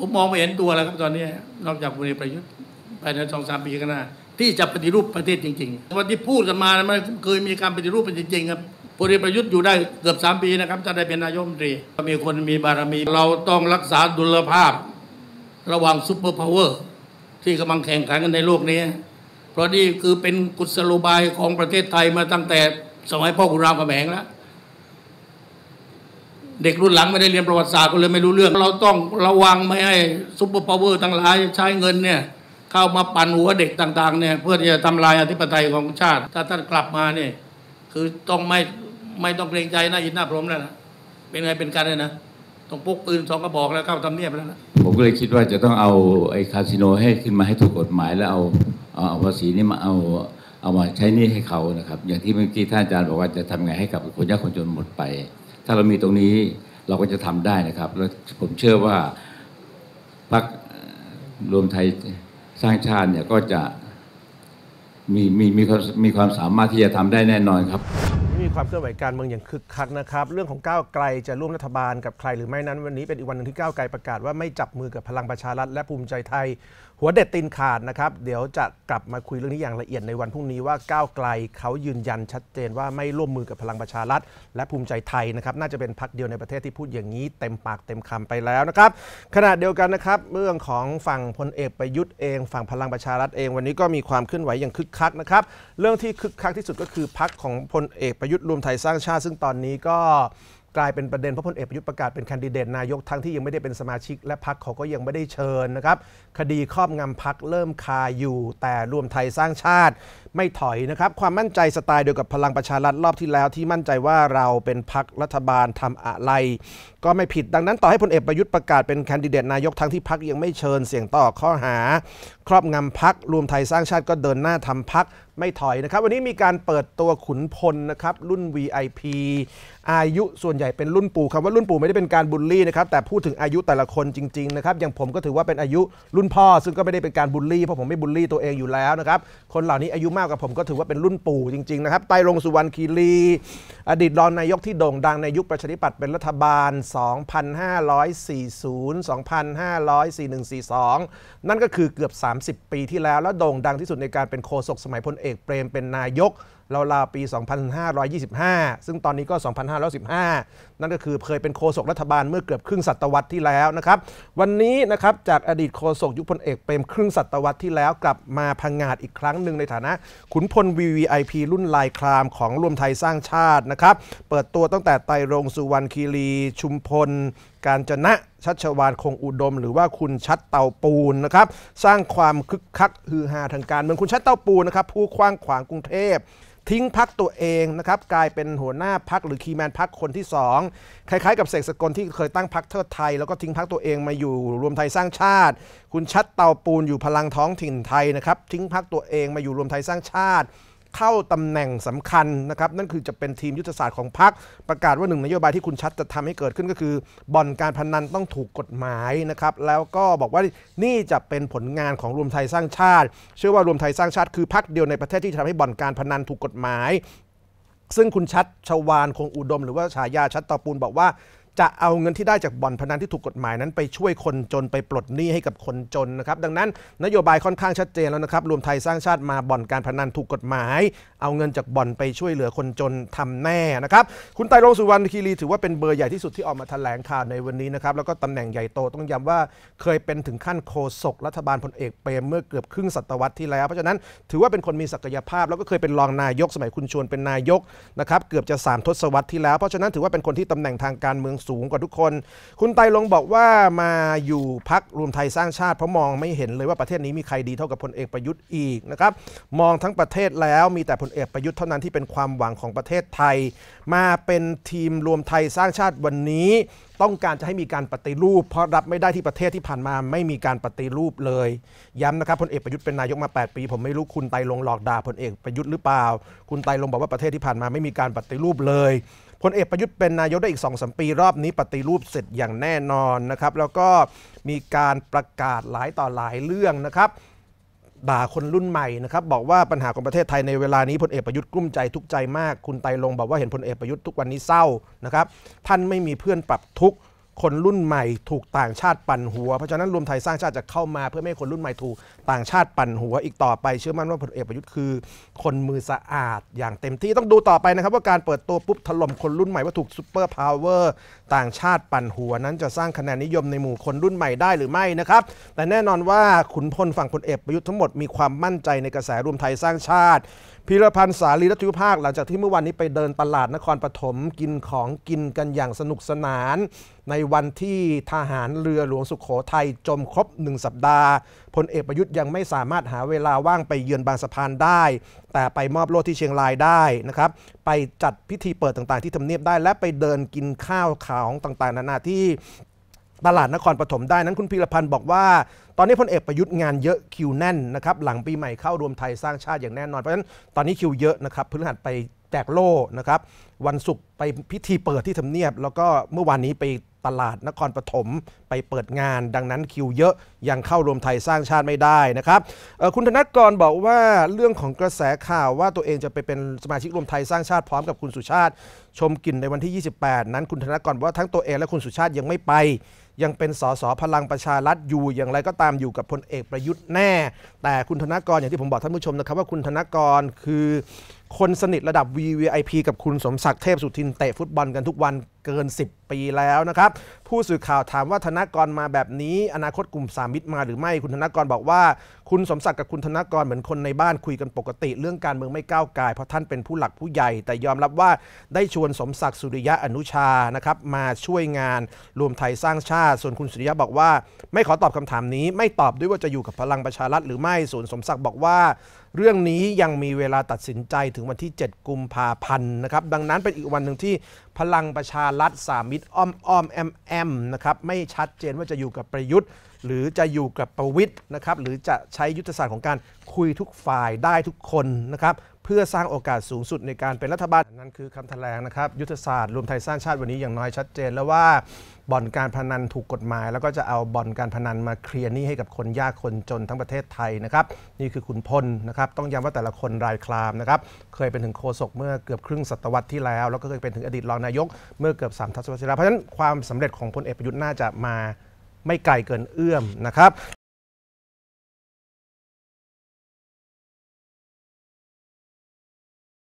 ผมมองไม่เห็นตัวแล้วครับตอนนี้นอกจากพลเอกประยุทธ์ภายในสองสามปีข้างหน้า ที่จะปฏิรูปประเทศจริงๆวันที่พูดกันมา มันเคยมีการปฏิรูปเป็นจริง ๆ ครับพลเอกประยุทธ์อยู่ได้เกือบสามปีนะครับ จะได้เป็นนายกรัฐมนตรีมีคนมีบารมี เราต้องรักษาดุลภาพ ระหว่างซูเปอร์พาวเวอร์ที่กำลังแข่งขันกันในโลกนี้ เพราะนี่คือเป็นกุศโลบายของประเทศไทยมาตั้งแต่สมัยพ่อขุนรามคำแหงแล้วเด็กรุ่นหลังไม่ได้เรียนประวัติศาสตร์ก็เลยไม่รู้เรื่อง เราต้องระวังไม่ให้ซุปเปอร์พาวเวอร์ทั้งหลายใช้เงินเนี่ย เข้ามาปั่นหัวเด็กต่างๆเนี่ยเพื่อที่จะทำลายอธิปไตยของชาติ ถ้าท่านกลับมาเนี่ยคือต้องไม่ไม่ต้องเกรงใจหน้าอินหน้าพรมแล้วนะเป็นไงเป็นกันเลยนะต้องพกปืนสองกระบอกแล้วเข้าทำเนียบแล้วนะผมก็เลยคิดว่าจะต้องเอาไอ้คาสิโนให้ขึ้นมาให้ถูกกฎหมายแล้วเอา เอาภาษีนี่มาเอาเอามาใช้นี่ให้เขานะครับ อย่างที่เมื่อกี้ท่านอาจารย์บอกว่าจะทำไงให้กับคนยากคนจนหมดไปถ้าเรามีตรงนี้เราก็จะทำได้นะครับแล้วผมเชื่อว่าพรรครวมไทยสร้างชาติเนี่ยก็จะมีมีมีมีความสามารถที่จะทำได้แน่นอนครับ มีความเคลื่อนไหวการเมืองอย่างคึกคักนะครับ เรื่องของก้าวไกลจะร่วมรัฐบาาลกับใคร หรือไม่นั้น วันนี้เป็นอีกวันหนึ่งที่ก้าวไกลประกาศว่าไม่จับมือกับพลังประชารัฐและภูมิใจไทยหัวเด็ดตีนขาดนะครับเดี๋ยวจะกลับมาคุยเรื่องนี้อย่างละเอียดในวันพรุ่งนี้ว่าก้าวไกลเขายืนยันชัดเจนว่าไม่ร่วมมือกับพลังประชารัฐและภูมิใจไทยนะครับน่าจะเป็นพักเดียวในประเทศที่พูดอย่างนี้เต็มปากเต็มคำไปแล้วนะครับขณะเดียวกันนะครับ เรื่องของฝั่งพลเอกประยุทธ์เองฝั่งพลังประชารัฐเองวันนี้ก็มีความเคลื่อนไหวอย่างคึกคักนะครับเรื่องที่คึกคักที่สุดก็คือพักของพลเอกประยุทธ์รวมไทยสร้างชาติซึ่งตอนนี้ก็กลายเป็นประเด็นเพราะพลเอกประยุทธ์ประกาศเป็นคคนดิเดตนายกทั้งที่ยังไม่ได้เป็นสมาชิกและพักเขาก็ยังไม่ได้เชิญนะครับคดีครอบงำพักเริ่มคาอยู่ แต่รวมไทยสร้างชาติ ไม่ถอยนะครับความมั่นใจสไตล์เดียวกับพลังประชารัฐรอบที่แล้ว ที่มั่นใจว่าเราเป็นพักรัฐบาลทำอะไรก็ไม่ผิดดังนั้นต่อให้พลเอกประยุทธ์ประกาศ เป็นแคนดิเดตนายกทั้งที่พักยังไม่เชิญเสียงต่อข้อหา ครอบงำพักรวมไทยสร้างชาติก็เดินหน้าทำพักไม่ถอยนะครับวันนี้มีการเปิดตัวขุนพลนะครับรุ่น VIP อายุส่วนใหญ่เป็นรุ่นปู่คำว่ารุ่นปู่ไม่ได้เป็นการบูลลี่นะครับแต่พูดถึงอายุแต่ละคนจริงๆนะครับอย่างผมก็ถือว่าเป็นอายุรุ่นพ่อ ซึ่งก็ไม่ได้เป็นการบูลลี่เพราะผมไม่บูลลี่ตัวเองอยู่แล้วนะครับคนเหล่านี้อายุมากกว่าผมก็ถือว่าเป็นรุ่นปู่จริงๆนะครับไตรงสุวรรณคีรีอดีตรองนายกที่โด่งดังในยุคประชาธิปัตย์เป็นรัฐบาล2540 2541 42 นั่นก็คือเกือบ 30 ปีที่แล้วแล้วโด่งดังที่สุดในการเป็นโคศกสมัยพลเอกเปรมเป็นนายกเราวาปี 2525 ซึ่งตอนนี้ก็ 2515 นั่นก็คือเคยเป็นโฆษกรัฐบาลเมื่อเกือบครึ่งศตวรรษที่แล้วนะครับ วันนี้นะครับจากอดีตโฆษกยุคพลเอกเปรมครึ่งศตวรรษที่แล้วกลับมาพังงาดอีกครั้งหนึ่งในฐานะ ขุนพล VVIP รุ่นลายครามของรวมไทยสร้างชาตินะครับเปิดตัวตั้งแต่ไตรงสุวรรณคีรี ชุมพลการจนะชัชวานคงอุดมหรือว่าคุณชัดเตาปูนนะครับสร้างความคึกคักฮือฮาทางการ เมืองคุณชัดเตาปูนนะครับ ผู้กว้างขวางกรุงเทพทิ้งพักตัวเองนะครับกลายเป็นหัวหน้าพักหรือคีแมนพักคนที่ 2 คล้ายๆ กับเสกสกลที่เคยตั้งพักเทิดไทยแล้วก็ทิ้งพักตัวเองมาอยู่รวมไทยสร้างชาติ คุณชัดเตาปูนอยู่พลังท้องถิ่นไทยนะครับทิ้งพักตัวเองมาอยู่รวมไทยสร้างชาติเข้าตำแหน่งสำคัญนะครับนั่นคือจะเป็นทีมยุทธศาสตร์ของพรรคประกาศว่าหนึ่งนโยบายที่คุณชัดจะทำให้เกิดขึ้นก็คือบ่อนการพนันต้องถูกกฎหมายนะครับแล้วก็บอกว่านี่จะเป็นผลงานของรวมไทยสร้างชาติ เชื่อว่ารวมไทยสร้างชาติคือพรรคเดียวในประเทศที่ทำให้บ่อนการพนันถูกกฎหมาย ซึ่งคุณชัดชวานคงอุดม หรือว่าฉายาชัดตอปูนบอกว่าจะเอาเงินที่ได้จากบ่อนพนันที่ถูกกฎหมายนั้นไปช่วยคนจนไปปลดหนี้ให้กับคนจนนะครับดังนั้น นโยบายค่อนข้างชัดเจนแล้วนะครับรวมไทยสร้างชาติมาบ่อนการพนันถูกกฎหมาย เอาเงินจากบ่อนไปช่วยเหลือคนจน ทำแน่นะครับคุณไตรงสุวรรณคีรีถือว่าเป็นเบอร์ใหญ่ที่สุดที่ออกมาแถลงข่าวในวันนี้นะครับแล้วก็ตำแหน่งใหญ่โตต้องย้าว่าเคยเป็นถึงขั้นโคศกรัฐบาลพลเอกเปรมเมื่อเกือบครึ่งศตวรรษที่แล้ว เพราะฉะนั้นถือว่าเป็นคนมีศักยภาพ แล้วก็เคยเป็นรองนายก สมัยคุณชวนเป็นนายกนะครับเกือบจะ3ทศวรรษที่แล้วเพราะฉะนั้นถือว่าเป็นคนที่ตำแหน่งทางการเมืองสูงกว่าทุกคน คุณไตลงบอกว่ามาอยู่พักรวมไทยสร้างชาติ เพราะมองไม่เห็นเลยว่าประเทศนี้มีใครดีเท่ากับพลเอกประยุทธ์อีกนะครับมองทั้งประเทศแล้วมีแต่พลเอกประยุทธ์เท่านั้นที่เป็นความหวังของประเทศไทย มาเป็นทีมรวมไทยสร้างชาติวันนี้ต้องการจะให้มีการปฏิรูป เพราะรับไม่ได้ที่ประเทศที่ผ่านมาไม่มีการปฏิรูปเลย ย้ำนะครับพลเอกประยุทธ์เป็นนายกมา 8 ปี ผมไม่รู้คุณไตลงหลอกด่าพลเอกประยุทธ์หรือเปล่า คุณไตลงบอกว่าประเทศที่ผ่านมาไม่มีการปฏิรูปเลยพลเอกประยุทธ์เป็นนายกได้อีกสองสมปีรอบนี้ปฏิรูปเสร็จอย่างแน่นอนนะครับ แล้วก็มีการประกาศหลายต่อหลายเรื่องนะครับด่าคนรุ่นใหม่นะครับ บอกว่าปัญหาของประเทศไทยในเวลานี้พลเอกประยุทธ์กลุ้มใจทุกใจมาก คุณไตลงบอกว่าเห็นพลเอกประยุทธ์ทุกวันนี้เศร้านะครับ ท่านไม่มีเพื่อนปรับทุกข์คนรุ่นใหม่ถูกต่างชาติปั่นหัว เพราะฉะนั้นรวมไทยสร้างชาติจะเข้ามาเพื่อไม่ให้คนรุ่นใหม่ถูกต่างชาติปั่นหัว อีกต่อไปเชื่อมั่นว่าพลเอกประยุทธ์คือคนมือสะอาด อย่างเต็มที่ต้องดูต่อไปนะครับว่าการเปิดตัวปุ๊บถล่มคนรุ่นใหม่ว่าถูกซูเปอร์พาวเวอร์ต่างชาติปั่นหัวนั้นจะสร้างคะแนนนิยมในหมู่คนรุ่นใหม่ได้หรือไม่นะครับแต่แน่นอนว่าขุนพลฝั่งพลเอกประยุทธ์ทั้งหมดมีความมั่นใจในกระแสรวมไทยสร้างชาติพิรพันธ์สาลีรัตยุภาคหลังจากที่เมื่อวานนี้ไปเดินตลาดนครปฐมกินของกินกันอย่างสนุกสนานในวันที่ทหารเรือหลวงสุขโขทัยจมครบหนึ่งสัปดาห์พลเอกประยุทธ์ยังไม่สามารถหาเวลาว่างไปเยือนบางสะพานได้ แต่ไปมอบโล่ที่เชียงรายได้นะครับไปจัดพิธีเปิดต่างๆที่ทำเนียบได้ และไปเดินกินข้าวขาวต่างๆนานาที่ตลาดนครปฐมได้นั้นคุณพีรพันธ์บอกว่า ตอนนี้พลเอกประยุทธ์งานเยอะคิวแน่นนะครับหลังปีใหม่เข้ารวมไทยสร้างชาติอย่างแน่นอนเพราะฉะนั้นตอนนี้คิวเยอะนะครับพื้นหัสไปแจกโล่นะครับวันศุกร์ไปพิธีเปิดที่ทำเนียบ แล้วก็เมื่อวานนี้ไปตลาดนครปฐมไปเปิดงาน ดังนั้นคิวเยอะยังเข้ารวมไทยสร้างชาติไม่ได้นะครับคุณธนกรบอกว่าเรื่องของกระแสข่าวว่าตัวเองจะไปเป็นสมาชิกรวมไทยสร้างชาติพร้อมกับคุณสุชาติชมกลิ่นในวันที่ 28 นั้นคุณธนกรบอกว่าทั้งตัวเองและคุณสุชาติยังไม่ไป ยังเป็นสสพลังประชารัฐอยู่อย่างไรก็ตามอยู่กับพลเอกประยุทธ์แน่ แต่คุณธนกรอย่างที่ผมบอกท่านผู้ชมนะครับว่าคุณธนกรคือคนสนิทระดับ VVIP กับคุณสมศักดิ์เทพสุทินเตะฟุตบอลกันทุกวันเกิน 10 ปีแล้วนะครับผู้สื่อข่าวถามว่าธนกรมาแบบนี้ อนาคตกลุ่มสามิตรมาหรือไม่คุณธนกรบอกว่าคุณสมศักดิ์กับคุณธนกรเหมือนคนในบ้านคุยกันปกติเรื่องการเมืองไม่ก้าวไกลเพราะท่านเป็นผู้หลักผู้ใหญ่ แต่ยอมรับว่าได้ชวนสมศักดิ์สุริยะอนุชานะครับ มาช่วยงานรวมไทยสร้างชาติ ส่วนคุณสุริยะบอกว่า ไม่ขอตอบคำถามนี้ ไม่ตอบด้วยว่าจะอยู่กับพลังประชารัฐหรือไม่ส่วนสมศักดิ์บอกว่า เรื่องนี้ยังมีเวลาตัดสินใจถึงวันที่ 7กุมภาพันธ์นะครับดังนั้นเป็นอีกวันหนึ่งที่พลังประชารัฐสามมิตรอ้อมอ้อมแอมแอมนะครับไม่ชัดเจนว่าจะอยู่กับประยุทธ์ หรือจะอยู่กับประวิทย์นะครับหรือจะใช้ยุทธศาสตร์ของการคุยทุกฝ่ายได้ทุกคนนะครับพื่อสร้างโอกาสสูงสุดในการเป็นรัฐบาลนั่นคือคำแถลงนะครับยุทธศาสตร์รวมไทยสร้างชาติวันนี้อย่างน้อยชัดเจนแล้วว่าบ่อนการพนันถูกกฎหมาย แล้วก็จะเอาบ่อนการพนันมาเคลียร์หนี้ให้กับคนยากคนจนทั้งประเทศไทยนะครับนี่คือคุณพลนะครับต้องย้ำว่าแต่ละคนรายคลามนะครับเคยเป็นถึงโฆษกเมื่อเกือบครึ่งศตวรรษที่แล้ว แล้วก็เคยเป็นถึงอดีตรองนายก เมื่อเกือบสามทศวรรษที่แล้วเพราะฉะนั้นความสำเร็จของพลเอกประยุทธ์น่าจะมาไม่ไกลเกินเอื้อมนะครับ